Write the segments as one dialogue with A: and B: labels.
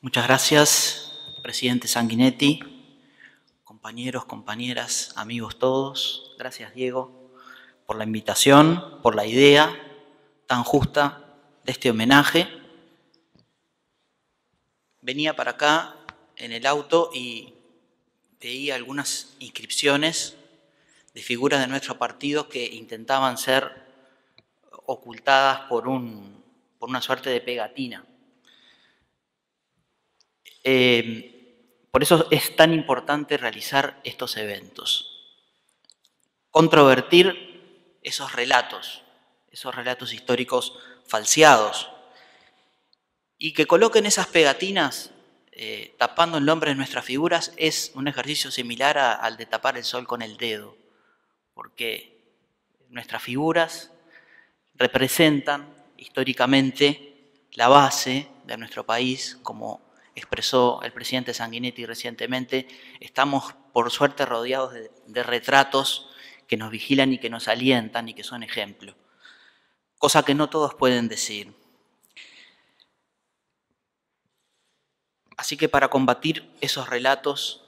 A: Muchas gracias, presidente Sanguinetti, compañeros, compañeras, amigos todos. Gracias, Diego, por la invitación, por la idea tan justa de este homenaje. Venía para acá en el auto y veía algunas inscripciones de figuras de nuestro partido que intentaban ser ocultadas por, un, por una suerte de pegatina. Em, por eso es tan importante realizar estos eventos. Controvertir esos relatos, esos relatos históricos falseados, y que coloquen esas pegatinas eh, tapando el nombre de nuestras figuras es un ejercicio similar al de tapar el sol con el dedo, porque nuestras figuras representan históricamente la base de nuestro país como expresó el presidente Sanguinetti recientemente, estamos por suerte rodeados de, retratos que nos vigilan y que nos alientan y que son ejemplo, cosa que no todos pueden decir. Así que para combatir esos relatos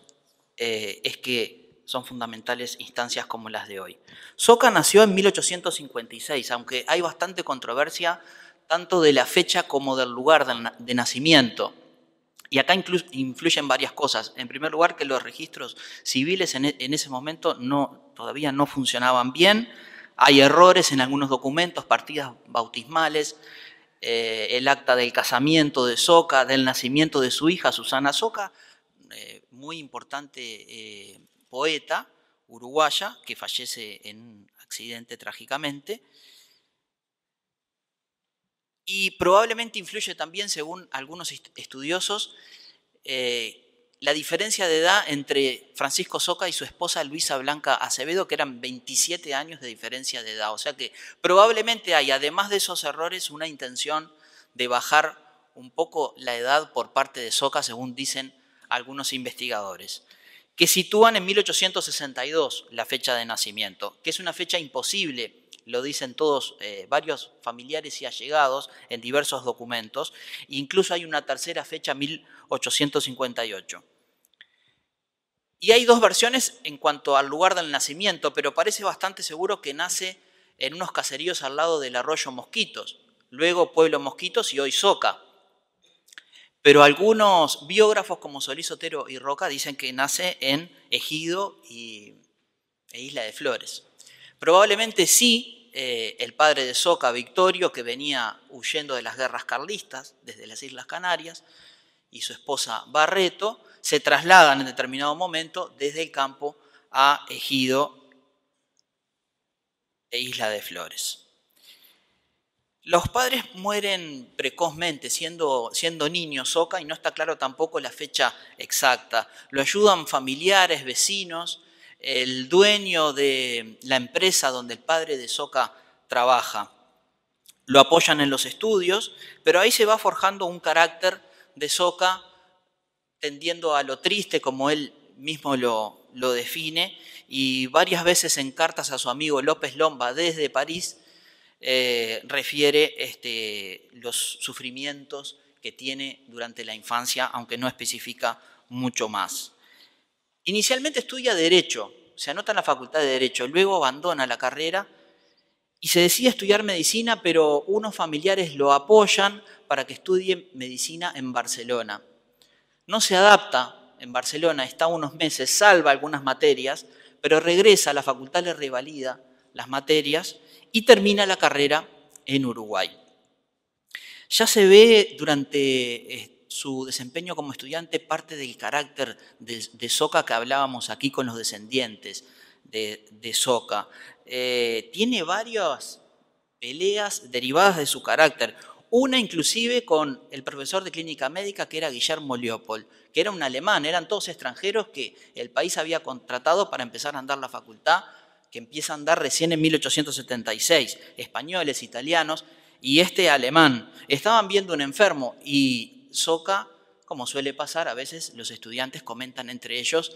A: eh, es que son fundamentales instancias como las de hoy. Soca nació en 1856, aunque hay bastante controversia tanto de la fecha como del lugar de nacimiento. Y acá influyen varias cosas. En primer lugar, que los registros civiles en, e-, ese momento todavía no funcionaban bien. Hay errores en algunos documentos, partidas bautismales, eh, el acta del casamiento de Soca, del nacimiento de su hija Susana Soca, eh, muy importante eh, poeta uruguaya que fallece en un accidente trágicamente. Y probablemente influye también, según algunos estudiosos, eh, la diferencia de edad entre Francisco Soca y su esposa Luisa Blanca Acevedo, que eran 27 años de diferencia de edad. O sea que probablemente hay, además de esos errores, una intención de bajar un poco la edad por parte de Soca, según dicen algunos investigadores, que sitúan en 1862 la fecha de nacimiento, que es una fecha imposible lo dicen todos eh, varios familiares y allegados en diversos documentos, incluso hay una tercera fecha, 1858. Y hay dos versiones en cuanto al lugar del nacimiento, pero parece bastante seguro que nace en unos caseríos al lado del arroyo Mosquitos, luego Pueblo Mosquitos y hoy Soca. Pero algunos biógrafos como Solís Otero y Roca dicen que nace en Ejido y, e Isla de Flores. Probablemente sí, eh, el padre de Soca, Victorio, que venía huyendo de las guerras carlistas desde las Islas Canarias, y su esposa Barreto, se trasladan en determinado momento desde el campo a Ejido e Isla de Flores. Los padres mueren precozmente, siendo, siendo niños Soca, y no está claro tampoco la fecha exacta. Lo ayudan familiares, vecinos, el dueño de la empresa donde el padre de Soca trabaja. Lo apoyan en los estudios, pero ahí se va forjando un carácter de Soca tendiendo a lo triste, como él mismo lo, define, y varias veces en cartas a su amigo López Lomba desde París eh, refiere este, los sufrimientos que tiene durante la infancia, aunque no especifica mucho más. Inicialmente estudia Derecho, se anota en la Facultad de Derecho, luego abandona la carrera y se decide estudiar medicina, pero unos familiares lo apoyan para que estudie medicina en Barcelona. No se adapta en Barcelona, está unos meses, salva algunas materias, pero regresa, a la facultad le revalida las materias y termina la carrera en Uruguay. Ya se ve durante eh, su desempeño como estudiante parte del carácter de, de Soca que hablábamos aquí con los descendientes de, de Soca. Eh, tiene varias peleas derivadas de su carácter. Una inclusive con el profesor de clínica médica que era Guillermo Leopold, que era un alemán, eran todos extranjeros que el país había contratado para empezar a andar la facultad, que empieza a andar recién en 1876, españoles, italianos, y este alemán. Estaban viendo un enfermo y Soca, como suele pasar, a veces los estudiantes comentan entre ellos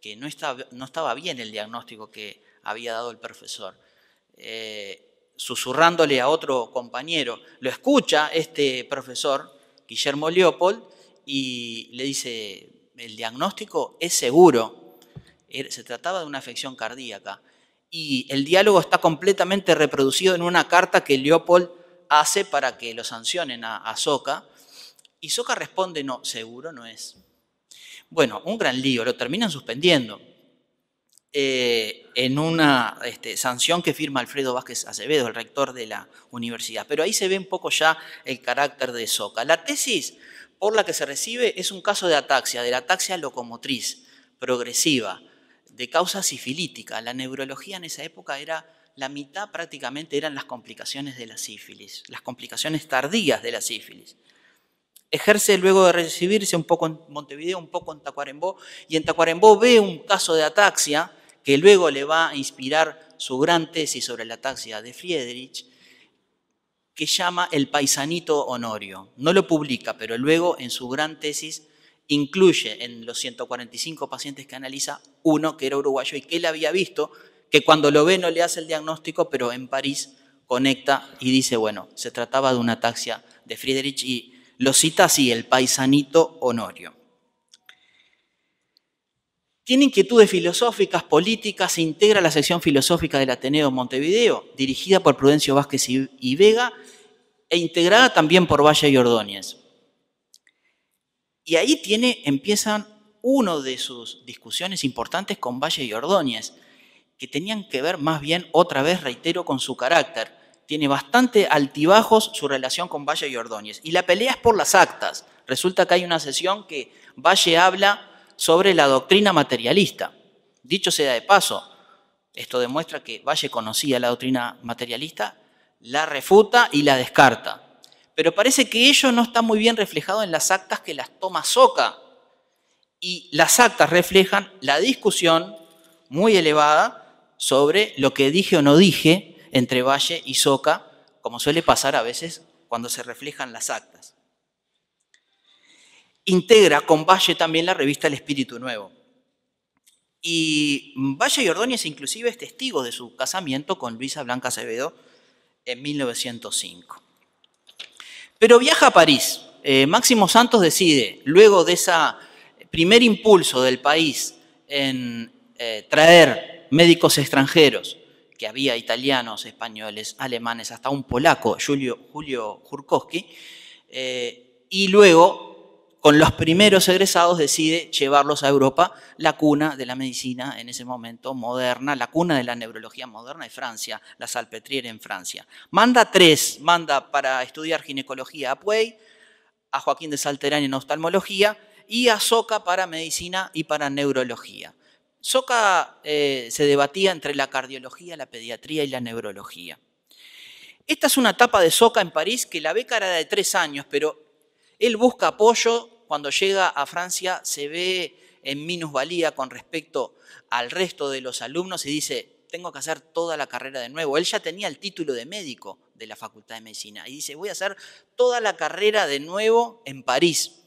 A: que no estaba, bien el diagnóstico que había dado el profesor. Eh, susurrándole a otro compañero, lo escucha este profesor, Guillermo Leopold, y le dice, el diagnóstico es seguro. Er, se trataba de una afección cardíaca. Y el diálogo está completamente reproducido en una carta que Leopold hace para que lo sancionen a, a Soca y Soca responde, no, seguro no es. Bueno, un gran lío, lo terminan suspendiendo. Eh, en una este, sanción que firma Alfredo Vázquez Acevedo, el rector de la universidad. Pero ahí se ve un poco ya el carácter de Soca. La tesis por la que se recibe es un caso de ataxia, de la ataxia locomotriz, progresiva, de causa sifilítica. La neurología en esa época era la mitad prácticamente eran las complicaciones de la sífilis, las complicaciones tardías de la sífilis. Ejerce luego de recibirse un poco en Montevideo, un poco en Tacuarembó, y en Tacuarembó ve un caso de ataxia que luego le va a inspirar su gran tesis sobre la ataxia de Friedrich, que llama El paisanito honorio. No lo publica, pero luego en su gran tesis incluye en los 145 pacientes que analiza uno que era uruguayo y que él había visto, que cuando lo ve no le hace el diagnóstico, pero en París conecta y dice, bueno, se trataba de una ataxia de Friedrich y lo cita así, el paisanito Honorio. Tiene inquietudes filosóficas, políticas, e integra la sección filosófica del Ateneo Montevideo, dirigida por Prudencio Vázquez y Vega, e integrada también por Valle y Ordóñez. Y ahí tiene, empiezan uno de sus discusiones importantes con Valle y Ordóñez, que tenían que ver más bien, otra vez reitero, con su carácter tiene bastante altibajos su relación con Valle y Ordóñez. Y la pelea es por las actas. Resulta que hay una sesión que Valle habla sobre la doctrina materialista. Dicho sea de paso, esto demuestra que Valle conocía la doctrina materialista, la refuta y la descarta. Pero parece que ello no está muy bien reflejado en las actas que las toma Soca. Y las actas reflejan la discusión muy elevada sobre lo que dije o no dije entre Valle y Soca, como suele pasar a veces cuando se reflejan las actas. Integra con Valle también la revista El Espíritu Nuevo. Y Valle y Ordóñez inclusive es testigo de su casamiento con Luisa Blanca Acevedo en 1905. Pero viaja a París. Eh, Máximo Santos decide, luego de ese primer impulso del país en eh, traer médicos extranjeros que había italianos, españoles, alemanes, hasta un polaco, Julio, Julio Jurkowski, eh, y luego, con los primeros egresados, decide llevarlos a Europa, la cuna de la medicina en ese momento moderna, la cuna de la neurología moderna de Francia, la Salpetriere en Francia. Manda tres, manda para estudiar ginecología a Puey, a Joaquín de Salterán en oftalmología y a Soca para medicina y para neurología. Soca eh, se debatía entre la cardiología, la pediatría y la neurología. Esta es una etapa de Soca en París que la beca era de tres años, pero él busca apoyo. Cuando llega a Francia se ve en minusvalía con respecto al resto de los alumnos y dice, tengo que hacer toda la carrera de nuevo. Él ya tenía el título de médico de la Facultad de Medicina y dice, voy a hacer toda la carrera de nuevo en París.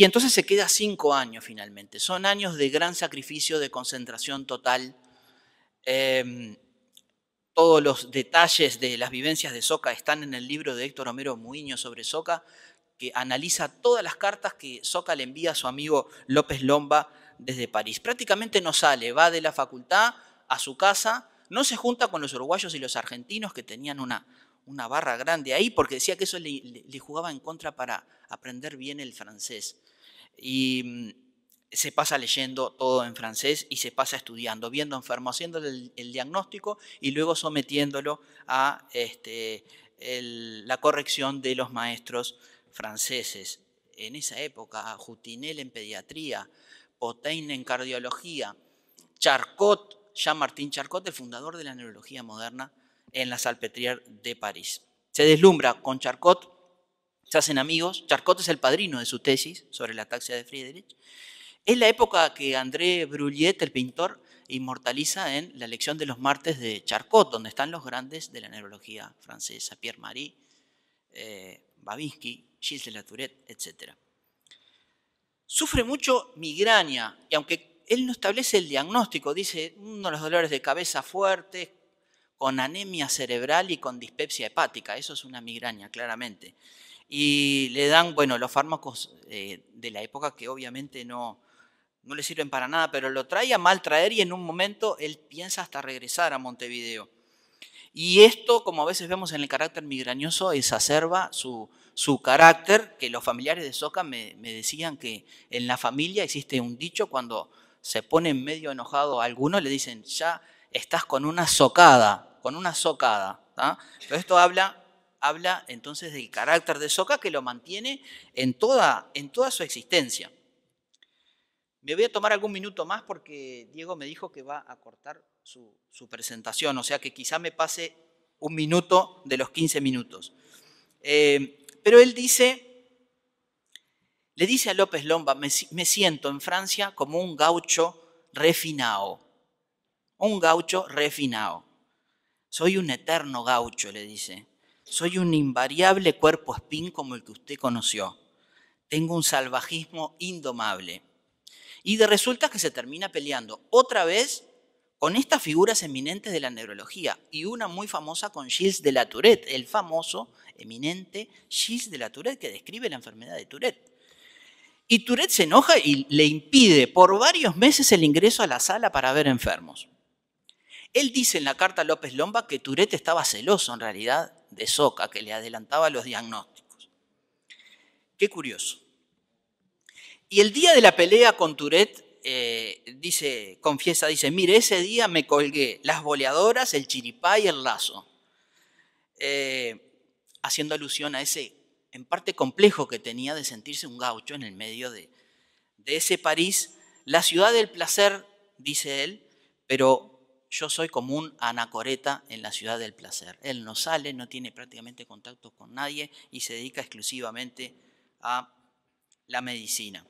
A: Y entonces se queda cinco años finalmente. Son años de gran sacrificio, de concentración total. Em, todos los detalles de las vivencias de Soca están en el libro de Héctor Romero Muiño sobre Soca, que analiza todas las cartas que Soca le envía a su amigo López Lomba desde París. Prácticamente no sale, va de la facultad a su casa, no se junta con los uruguayos y los argentinos que tenían una una barra grande ahí porque decía que eso le, jugaba en contra para aprender bien el francés. Y mm, se pasa leyendo todo en francés y se pasa estudiando, viendo enfermo, haciéndole el, diagnóstico y luego sometiéndolo a este, la corrección de los maestros franceses. En esa época, Jutinel en pediatría, Potain en cardiología, Charcot, Jean-Martin Charcot, el fundador de la neurología moderna, en la Salpêtrière de París. Se deslumbra con Charcot, se hacen amigos. Charcot es el padrino de su tesis sobre la taxia de Friedrich. Es la época que André Brulliet, el pintor, inmortaliza en La lección de los martes de Charcot, donde están los grandes de la neurología francesa, Pierre Marie, eh, Babinski, Gilles de la Tourette, etc. Sufre mucho migraña, y aunque él no establece el diagnóstico, dice mm, los dolores de cabeza fuertes, con anemia cerebral y con dispepsia hepática. Eso es una migraña, claramente. Y le dan, bueno, los fármacos eh, de la época que obviamente no, no le sirven para nada, pero lo trae a mal traer y en un momento él piensa hasta regresar a Montevideo. Y esto, como a veces vemos en el carácter migrañoso, exacerba su, su carácter, que los familiares de Soca me, decían que en la familia existe un dicho cuando se pone medio enojado alguno, le dicen, ya estás con una socada, con una socada. esto habla, habla entonces del carácter de Soca que lo mantiene en toda, en toda su existencia. Me voy a tomar algún minuto más porque Diego me dijo que va a cortar su, presentación, o sea que quizá me pase un minuto de los 15 minutos. Eh, pero él dice, le dice a López Lomba, me, me siento en Francia como un gaucho refinado, un gaucho refinado. Soy un eterno gaucho, le dice. Soy un invariable cuerpo espín como el que usted conoció. Tengo un salvajismo indomable. Y de resulta que se termina peleando otra vez con estas figuras eminentes de la neurología y una muy famosa con Gilles de la Tourette, el famoso, eminente Gilles de la Tourette que describe la enfermedad de Tourette. Y Tourette se enoja y le impide por varios meses el ingreso a la sala para ver enfermos. Él dice en la carta a López Lomba que Turet estaba celoso en realidad de Soca, que le adelantaba los diagnósticos. Qué curioso. Y el día de la pelea con Turet, eh, dice, confiesa, dice, mire, ese día me colgué las boleadoras, el chiripá y el lazo, eh, haciendo alusión a ese, en parte, complejo que tenía de sentirse un gaucho en el medio de ese París, la ciudad del placer, dice él, pero yo soy como un anacoreta en la ciudad del placer. Él no sale, no tiene prácticamente contacto con nadie y se dedica exclusivamente a la medicina.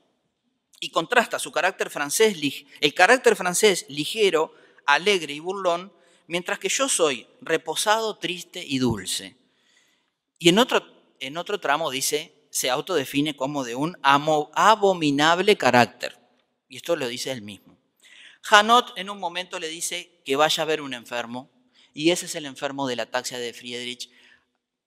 A: Y contrasta su carácter francés, el carácter francés ligero, alegre y burlón, mientras que yo soy reposado, triste y dulce. Y en otro, en otro tramo dice, se autodefine como de un abominable carácter. Y esto lo dice él mismo. Hanot en un momento le dice que vaya a ver un enfermo, y ese es el enfermo de la taxia de Friedrich,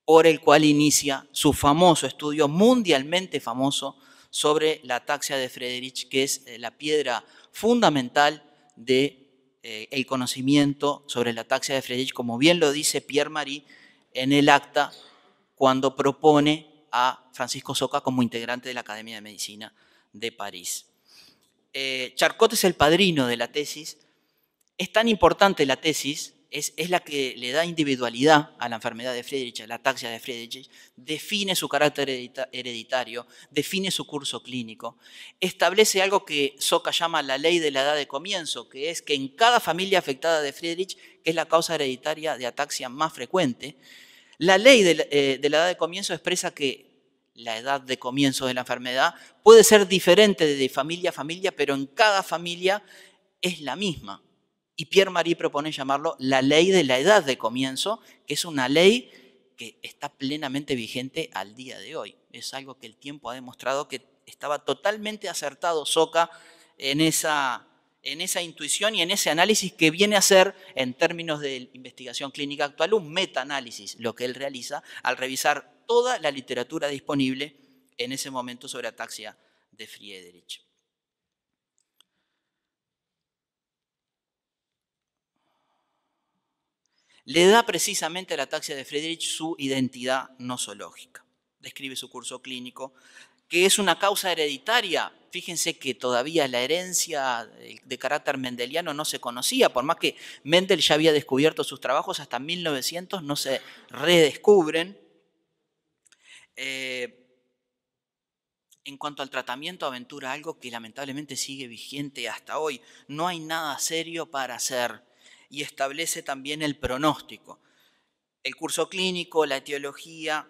A: por el cual inicia su famoso estudio mundialmente famoso sobre la taxia de Friedrich, que es eh, la piedra fundamental del de, eh, el conocimiento sobre la taxia de Friedrich, como bien lo dice Pierre Marie en el acta cuando propone a Francisco Soca como integrante de la Academia de Medicina de París. Eh, Charcot es el padrino de la tesis. Es tan importante la tesis, es, la que le da individualidad a la enfermedad de Friedrich, a la ataxia de Friedrich, define su carácter hereditario, define su curso clínico, establece algo que Soca llama la ley de la edad de comienzo, que es que en cada familia afectada de Friedrich, que es la causa hereditaria de ataxia más frecuente, la ley de la eh, edad de comienzo expresa que la edad de comienzo de la enfermedad, puede ser diferente de familia a familia, pero en cada familia es la misma. Y Pierre Marie propone llamarlo la ley de la edad de comienzo, que es una ley que está plenamente vigente al día de hoy. Es algo que el tiempo ha demostrado que estaba totalmente acertado Soca en esa, en esa intuición y en ese análisis que viene a ser, en términos de investigación clínica actual, un metaanálisis, lo que él realiza al revisar toda la literatura disponible en ese momento sobre ataxia de Friedrich. Le da precisamente a la ataxia de Friedrich su identidad nosológica. Describe su curso clínico, que es una causa hereditaria. Fíjense que todavía la herencia de carácter mendeliano no se conocía, por más que Mendel ya había descubierto sus trabajos, hasta 1900 no se redescubren. Eh, en cuanto al tratamiento aventura, algo que lamentablemente sigue vigente hasta hoy, no hay nada serio para hacer y establece también el pronóstico. El curso clínico, la etiología,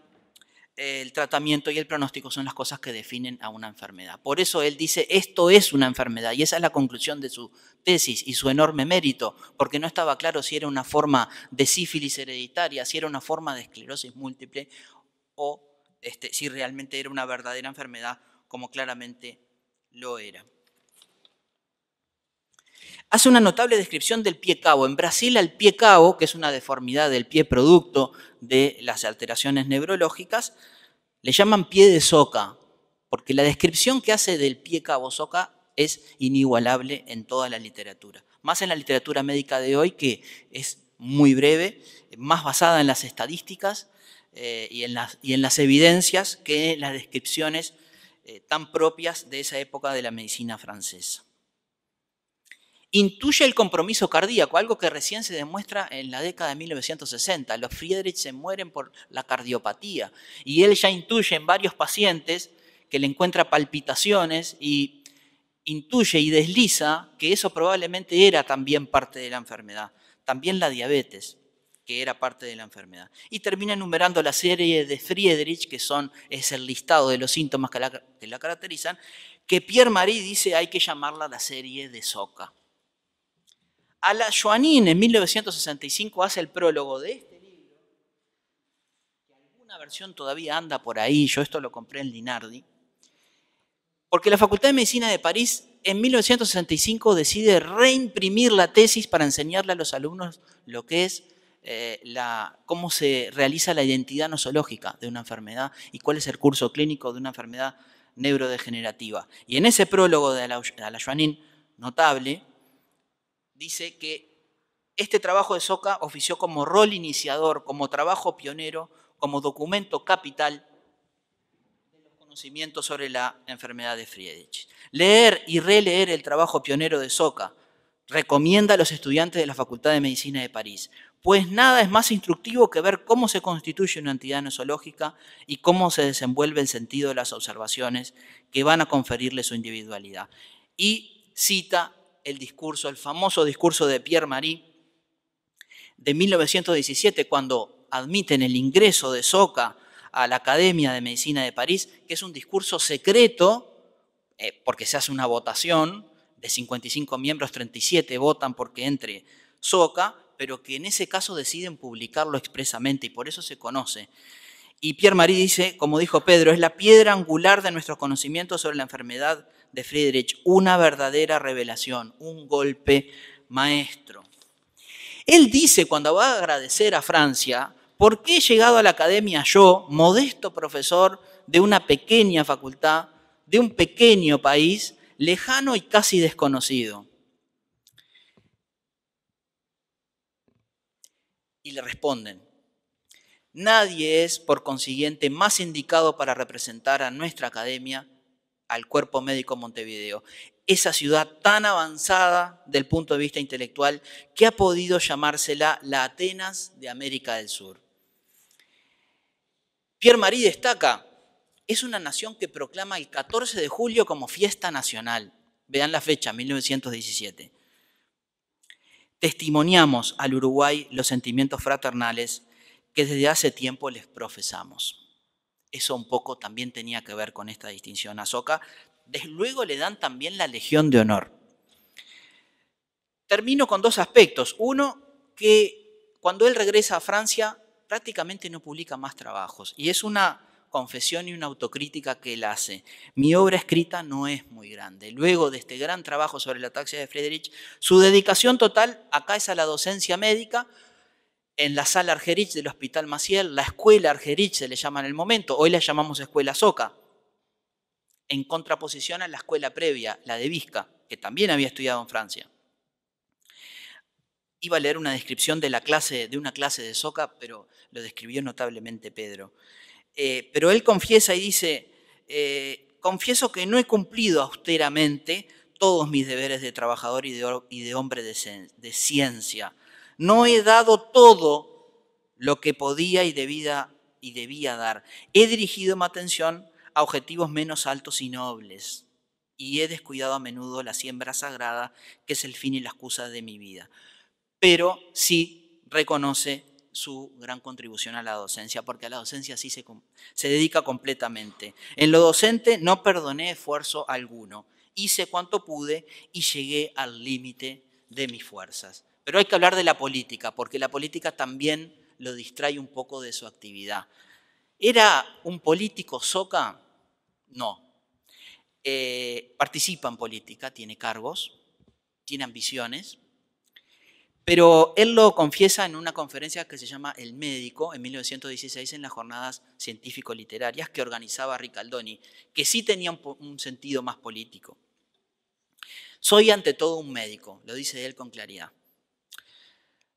A: el tratamiento y el pronóstico son las cosas que definen a una enfermedad. Por eso él dice, esto es una enfermedad, y esa es la conclusión de su tesis y su enorme mérito, porque no estaba claro si era una forma de sífilis hereditaria, si era una forma de esclerosis múltiple o este, si realmente era una verdadera enfermedad, como claramente lo era. Hace una notable descripción del pie cabo. En Brasil, el pie cabo, que es una deformidad del pie producto de las alteraciones neurológicas, le llaman pie de soca, porque la descripción que hace del pie cabo soca es inigualable en toda la literatura. Más en la literatura médica de hoy, que es muy breve, más basada en las estadísticas eh, y, en las, evidencias que en las descripciones eh, tan propias de esa época de la medicina francesa. Intuye el compromiso cardíaco, algo que recién se demuestra en la década de 1960. Los Friedrich se mueren por la cardiopatía y él ya intuye en varios pacientes que le encuentra palpitaciones y intuye y desliza que eso probablemente era también parte de la enfermedad, también la diabetes que era parte de la enfermedad. Y termina enumerando la serie de Friedrich, que son, es el listado de los síntomas que la, caracterizan, que Pierre Marie dice hay que llamarla la serie de Soca. A la Joanine en 1965 hace el prólogo de este libro, que alguna versión todavía anda por ahí, yo esto lo compré en Linardi, porque la Facultad de Medicina de París en 1965 decide reimprimir la tesis para enseñarle a los alumnos lo que es eh, la, cómo se realiza la identidad nosológica de una enfermedad y cuál es el curso clínico de una enfermedad neurodegenerativa. Y en ese prólogo de Alajuanín, notable, dice que este trabajo de Soca ofició como rol iniciador, como trabajo pionero, como documento capital de los conocimientos sobre la enfermedad de Friedrich. Leer y releer el trabajo pionero de Soca recomienda a los estudiantes de la Facultad de Medicina de París, pues nada es más instructivo que ver cómo se constituye una entidad nosológica y cómo se desenvuelve el sentido de las observaciones que van a conferirle su individualidad. Y cita el discurso, el famoso discurso de Pierre Marie de 1917, cuando admiten el ingreso de Soca a la Academia de Medicina de París, que es un discurso secreto, eh, porque se hace una votación de 55 miembros, 37 votan porque entre Soca, pero que en ese caso deciden publicarlo expresamente y por eso se conoce. Y Pierre Marie dice, como dijo Pedro, es la piedra angular de nuestros conocimientos sobre la enfermedad de Friedrich, una verdadera revelación, un golpe maestro. Él dice cuando va a agradecer a Francia, ¿por qué he llegado a la academia yo, modesto profesor de una pequeña facultad, de un pequeño país, lejano y casi desconocido? y le responden, nadie es por consiguiente más indicado para representar a nuestra academia al Cuerpo Médico Montevideo, esa ciudad tan avanzada del punto de vista intelectual que ha podido llamársela la Atenas de América del Sur. Pierre Marie destaca, es una nación que proclama el 14 de julio como fiesta nacional. Vean la fecha, 1917 testimoniamos al Uruguay los sentimientos fraternales que desde hace tiempo les profesamos. Eso un poco también tenía que ver con esta distinción a Soca. Desde luego le dan también la Legión de Honor. Termino con dos aspectos. Uno, que cuando él regresa a Francia prácticamente no publica más trabajos y es una confesión y una autocrítica que él hace. Mi obra escrita no es muy grande. Luego de este gran trabajo sobre la taxia de Friedrich, su dedicación total acá es a la docencia médica en la sala Argerich del Hospital Maciel, la escuela Argerich se le llama en el momento, hoy la llamamos escuela Soca, en contraposición a la escuela previa, la de Vizca, que también había estudiado en Francia iba a leer una descripción de, la clase, de una clase de Soca, pero lo describió notablemente Pedro. Eh, pero él confiesa y dice, eh, confieso que no he cumplido austeramente todos mis deberes de trabajador y de, hombre de, ciencia. No he dado todo lo que podía y debía, y debía dar. He dirigido mi atención a objetivos menos altos y nobles y he descuidado a menudo la siembra sagrada, que es el fin y la excusa de mi vida. Pero sí reconoce su gran contribución a la docencia, porque a la docencia sí se, dedica completamente. En lo docente no perdoné esfuerzo alguno, hice cuanto pude y llegué al límite de mis fuerzas. Pero hay que hablar de la política, porque la política también lo distrae un poco de su actividad. ¿Era un político soca? No. Eh, participa en política, tiene cargos, tiene ambiciones, pero él lo confiesa en una conferencia que se llama El Médico, en 1916, en las jornadas científico-literarias que organizaba Ricaldoni, que sí tenía un, sentido más político. Soy ante todo un médico, lo dice él con claridad.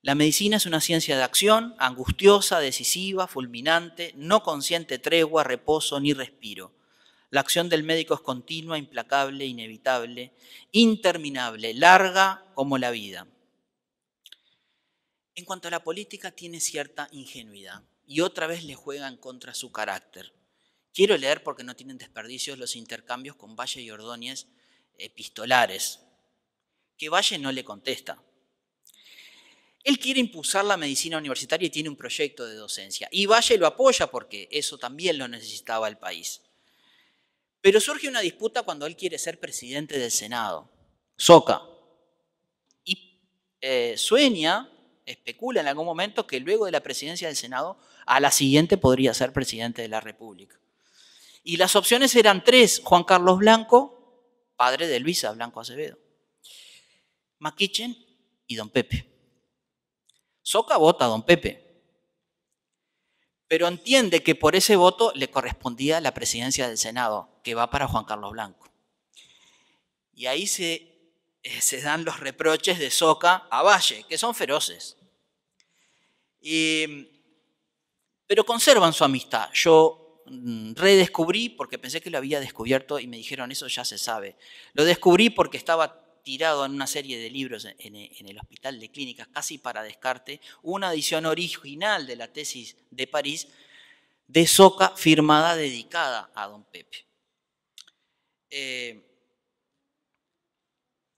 A: La medicina es una ciencia de acción, angustiosa, decisiva, fulminante, no consciente tregua, reposo ni respiro. La acción del médico es continua, implacable, inevitable, interminable, larga como la vida en cuanto a la política tiene cierta ingenuidad y otra vez le juegan contra su carácter. Quiero leer, porque no tienen desperdicios, los intercambios con Valle y Ordóñez epistolares, que Valle no le contesta. Él quiere impulsar la medicina universitaria y tiene un proyecto de docencia. Y Valle lo apoya porque eso también lo necesitaba el país. Pero surge una disputa cuando él quiere ser presidente del Senado. Soca. Y eh, sueña especula en algún momento que luego de la presidencia del Senado, a la siguiente podría ser presidente de la República. Y las opciones eran tres, Juan Carlos Blanco, padre de Luisa Blanco Acevedo, Maquichen y don Pepe. Soca vota a don Pepe, pero entiende que por ese voto le correspondía la presidencia del Senado, que va para Juan Carlos Blanco. Y ahí se eh, se dan los reproches de Soca a Valle, que son feroces. pero conservan su amistad. Yo mm, redescubrí, porque pensé que lo había descubierto y me dijeron, eso ya se sabe. Lo descubrí porque estaba tirado en una serie de libros en, el Hospital de Clínicas, casi para descarte, una edición original de la tesis de París de Soca firmada dedicada a don Pepe. Eh,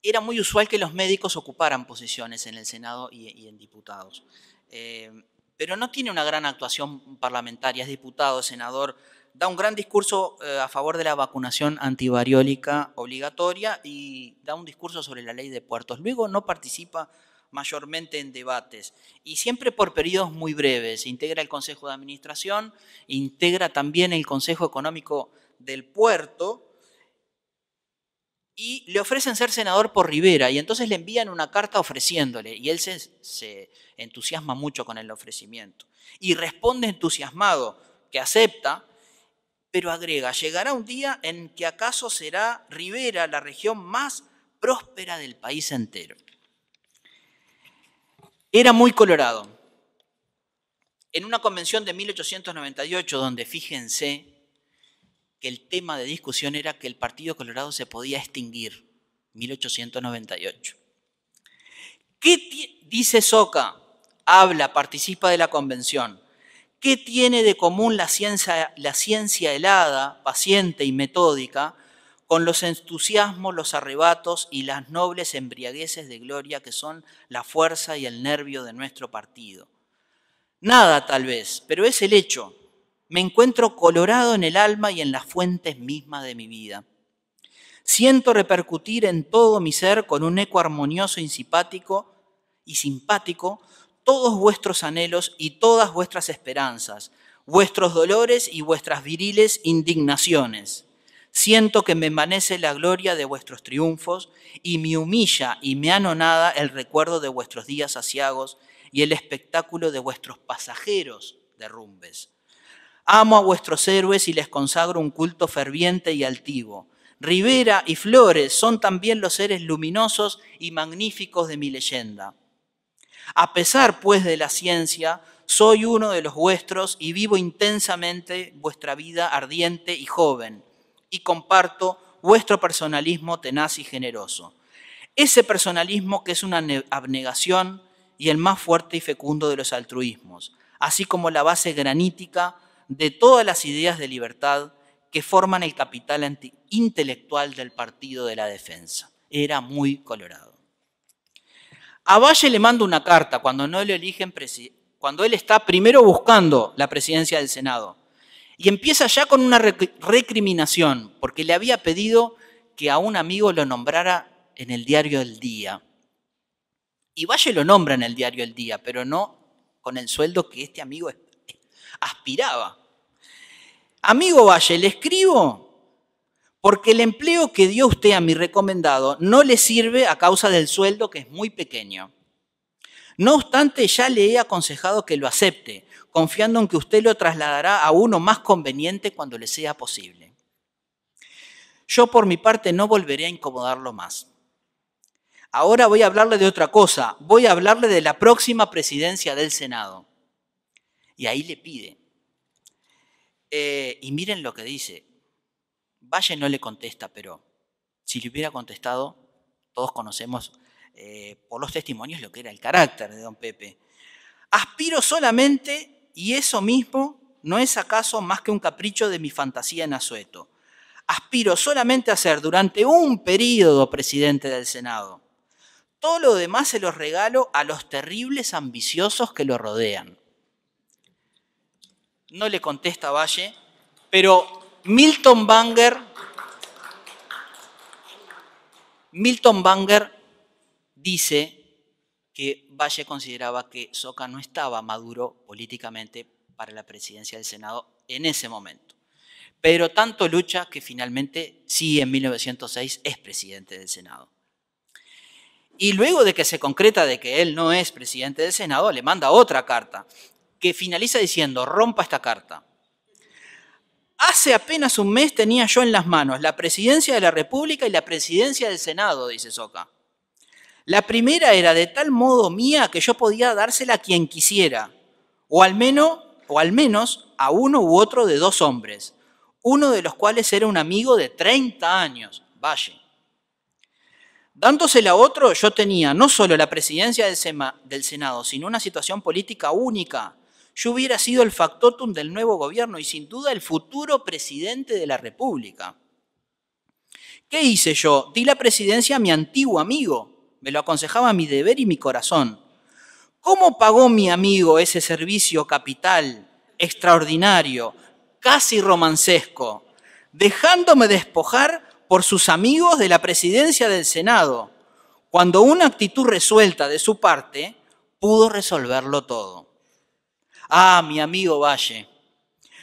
A: era muy usual que los médicos ocuparan posiciones en el Senado y, en diputados. Eh, pero no tiene una gran actuación parlamentaria, es diputado, senador, da un gran discurso eh, a favor de la vacunación antivariólica obligatoria y da un discurso sobre la ley de puertos. Luego no participa mayormente en debates y siempre por periodos muy breves. Integra el Consejo de Administración, integra también el Consejo Económico del Puerto, y le ofrecen ser senador por Rivera y entonces le envían una carta ofreciéndole y él se, entusiasma mucho con el ofrecimiento y responde entusiasmado que acepta, pero agrega, llegará un día en que acaso será Rivera la región más próspera del país entero. Era muy colorado. En una convención de 1898, donde fíjense que el tema de discusión era que el Partido Colorado se podía extinguir, 1898. ¿Qué dice Soca? Habla, participa de la convención. ¿Qué tiene de común la ciencia, la ciencia helada, paciente y metódica con los entusiasmos, los arrebatos y las nobles embriagueces de gloria que son la fuerza y el nervio de nuestro partido? Nada tal vez, pero es el hecho me encuentro colorado en el alma y en las fuentes mismas de mi vida. Siento repercutir en todo mi ser con un eco armonioso y simpático, y simpático todos vuestros anhelos y todas vuestras esperanzas, vuestros dolores y vuestras viriles indignaciones. Siento que me emanece la gloria de vuestros triunfos y me humilla y me anonada el recuerdo de vuestros días saciagos y el espectáculo de vuestros pasajeros derrumbes. Amo a vuestros héroes y les consagro un culto ferviente y altivo. Rivera y Flores son también los seres luminosos y magníficos de mi leyenda. A pesar, pues, de la ciencia, soy uno de los vuestros y vivo intensamente vuestra vida ardiente y joven, y comparto vuestro personalismo tenaz y generoso. Ese personalismo que es una abnegación y el más fuerte y fecundo de los altruismos, así como la base granítica de todas las ideas de libertad que forman el capital intelectual del Partido de la Defensa. Era muy colorado. A Valle le manda una carta cuando no eligen cuando él está primero buscando la presidencia del Senado y empieza ya con una recriminación porque le había pedido que a un amigo lo nombrara en el diario El Día. Y Valle lo nombra en el diario El Día, pero no con el sueldo que este amigo espera aspiraba. Amigo Valle, le escribo porque el empleo que dio usted a mi recomendado no le sirve a causa del sueldo que es muy pequeño. No obstante, ya le he aconsejado que lo acepte, confiando en que usted lo trasladará a uno más conveniente cuando le sea posible. Yo por mi parte no volveré a incomodarlo más. Ahora voy a hablarle de otra cosa, voy a hablarle de la próxima presidencia del Senado. Y ahí le pide. Eh, y miren lo que dice. Valle no le contesta, pero si le hubiera contestado, todos conocemos eh, por los testimonios lo que era el carácter de don Pepe. Aspiro solamente, y eso mismo no es acaso más que un capricho de mi fantasía en azueto, Aspiro solamente a ser durante un período presidente del Senado. Todo lo demás se los regalo a los terribles ambiciosos que lo rodean no le contesta Valle, pero Milton Banger, Milton Banger dice que Valle consideraba que Soca no estaba maduro políticamente para la presidencia del Senado en ese momento. Pero tanto lucha que finalmente sí en 1906 es presidente del Senado. Y luego de que se concreta de que él no es presidente del Senado, le manda otra carta que finaliza diciendo, rompa esta carta. Hace apenas un mes tenía yo en las manos la presidencia de la República y la presidencia del Senado, dice Soca. La primera era de tal modo mía que yo podía dársela a quien quisiera, o al menos, o al menos a uno u otro de dos hombres, uno de los cuales era un amigo de 30 años, Valle. Dándosela a otro, yo tenía no solo la presidencia del Senado, sino una situación política única, yo hubiera sido el factotum del nuevo gobierno y sin duda el futuro presidente de la República. ¿Qué hice yo? Di la presidencia a mi antiguo amigo. Me lo aconsejaba mi deber y mi corazón. ¿Cómo pagó mi amigo ese servicio capital extraordinario, casi romancesco, dejándome despojar por sus amigos de la presidencia del Senado, cuando una actitud resuelta de su parte pudo resolverlo todo? Ah, mi amigo Valle,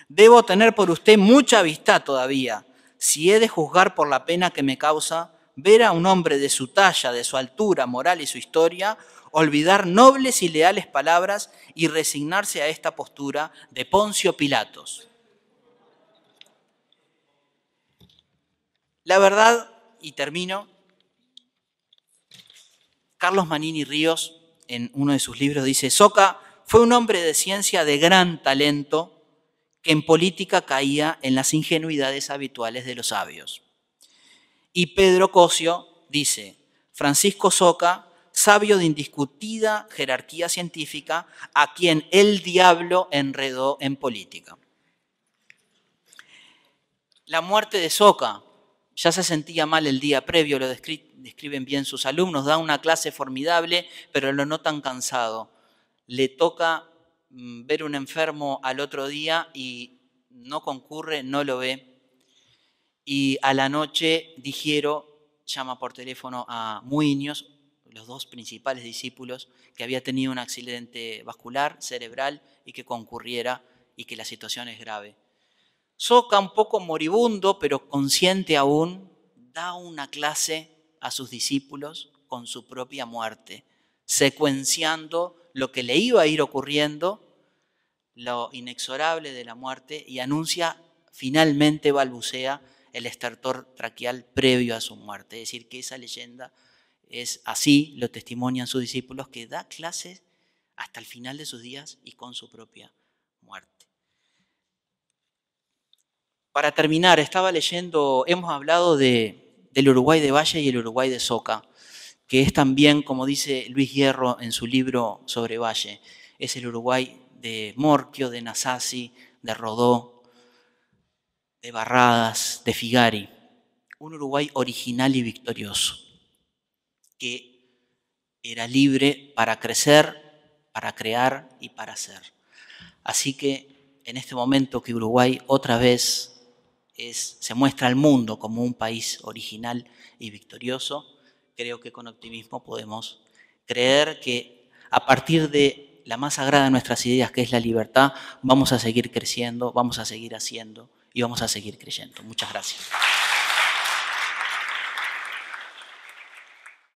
A: debo tener por usted mucha vista todavía, si he de juzgar por la pena que me causa ver a un hombre de su talla, de su altura moral y su historia, olvidar nobles y leales palabras y resignarse a esta postura de Poncio Pilatos. La verdad, y termino, Carlos Manini Ríos en uno de sus libros dice, Soca fue un hombre de ciencia de gran talento que en política caía en las ingenuidades habituales de los sabios. Y Pedro Cosio dice, Francisco Soca, sabio de indiscutida jerarquía científica, a quien el diablo enredó en política. La muerte de Soca, ya se sentía mal el día previo, lo describen bien sus alumnos, da una clase formidable, pero lo notan cansado le toca mm, ver un enfermo al otro día y no concurre, no lo ve. Y a la noche, Digiero llama por teléfono a Muiños, los dos principales discípulos, que había tenido un accidente vascular, cerebral, y que concurriera y que la situación es grave. Soca, un poco moribundo, pero consciente aún, da una clase a sus discípulos con su propia muerte, secuenciando lo que le iba a ir ocurriendo, lo inexorable de la muerte, y anuncia finalmente balbucea el estertor traqueal previo a su muerte. Es decir, que esa leyenda es así, lo testimonian sus discípulos, que da clases hasta el final de sus días y con su propia muerte. Para terminar, estaba leyendo, hemos hablado de, del Uruguay de Valle y el Uruguay de Soca que es también, como dice Luis Hierro en su libro sobre Valle, es el Uruguay de Morquio, de Nasasi, de Rodó, de Barradas, de Figari. Un Uruguay original y victorioso, que era libre para crecer, para crear y para ser. Así que en este momento que Uruguay otra vez es, se muestra al mundo como un país original y victorioso, creo que con optimismo podemos creer que a partir de la más sagrada de nuestras ideas, que es la libertad, vamos a seguir creciendo, vamos a seguir haciendo y vamos a seguir creyendo. Muchas gracias.